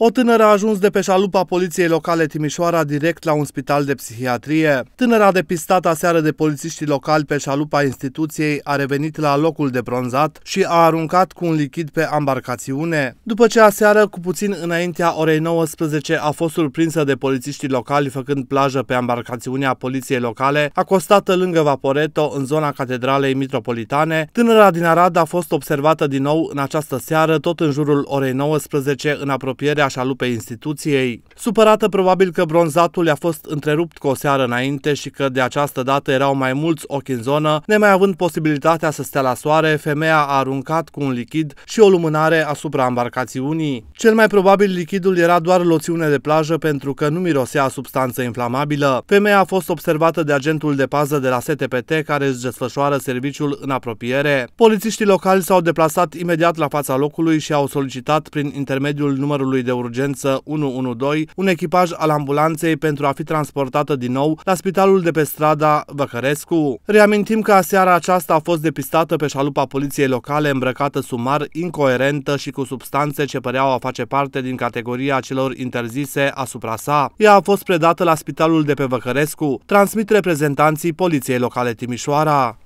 O tânără a ajuns de pe șalupa poliției locale Timișoara direct la un spital de psihiatrie. Tânăra depistată aseară de polițiștii locali pe șalupa instituției a revenit la locul de bronzat și a aruncat cu un lichid pe embarcațiune. După ce aseară, cu puțin înaintea orei 19, a fost surprinsă de polițiștii locali făcând plajă pe embarcațiunea poliției locale, acostată lângă Vaporeto, în zona Catedralei Metropolitane, tânăra din Arad a fost observată din nou în această seară, tot în jurul orei 19, în apropierea așa lupei instituției supărată probabil că bronzatul i-a fost întrerupt cu o seară înainte și că de această dată erau mai mulți ochi în zonă, nemai având posibilitatea să stea la soare, femeia a aruncat cu un lichid și o lumânare asupra embarcațiunii. Cel mai probabil lichidul era doar loțiune de plajă pentru că nu mirosea substanță inflamabilă. Femeia a fost observată de agentul de pază de la STPT care își desfășoară serviciul în apropiere. Polițiștii locali s-au deplasat imediat la fața locului și au solicitat prin intermediul numărului de urgență 112 un echipaj al ambulanței pentru a fi transportată din nou la spitalul de pe strada Văcărescu. Reamintim că seara aceasta a fost depistată pe șalupa poliției locale îmbrăcată sumar, incoerentă și cu substanțe ce păreau a face parte din categoria celor interzise asupra sa. Ea a fost predată la spitalul de pe Văcărescu, transmit reprezentanții poliției locale Timișoara.